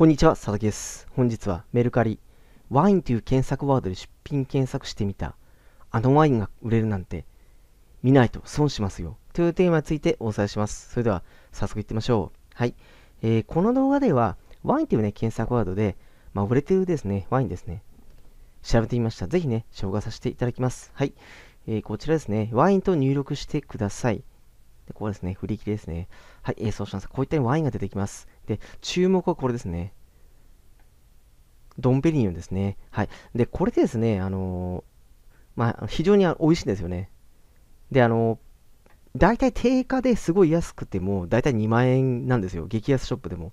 こんにちは、佐々木です。本日はメルカリ、ワインという検索ワードで出品検索してみた、あのワインが売れるなんて、見ないと損しますよ。というテーマについてお伝えします。それでは、早速いってみましょう。はい。えー、この動画では、ワインというね、検索ワードで、まあ、売れてるですね、ワインですね。調べてみました。ぜひね、紹介させていただきます。はい。えー、こちらですね、ワインと入力してください。で、ここですね、振り切りですね。はい、えー、そうします。こういったようにワインが出てきます。で、注目はこれですね。ドンペリニオンですね。はい。で、これでですね、あのー、まあ、非常に美味しいんですよね。で、あのー、大体定価ですごい安くても、大体2万円なんですよ。激安ショップでも。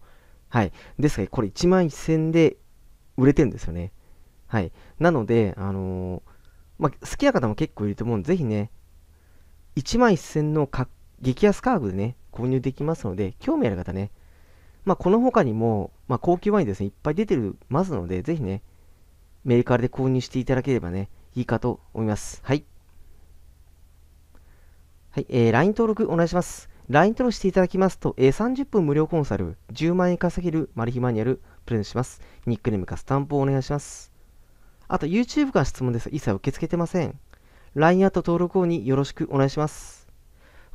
はい。ですから、これ1万1000円で売れてるんですよね。はい。なので、あのー、まあ、好きな方も結構いると思うんで、ぜひね、1万1000の価激安価格でね、購入できますので、興味ある方ね、まあ、この他にも、まあ、高級ワインですね、いっぱい出てますので、ぜひね、メーカーで購入していただければね、いいかと思います。はい。はい、えー、LINE 登録お願いします。LINE 登録していただきますと、えー、30分無料コンサル、10万円稼げるマル秘マニュアル、プレゼントします。ニックネームかスタンプをお願いします。あと、YouTube から質問です。一切受け付けてません。LINE アット登録後によろしくお願いします。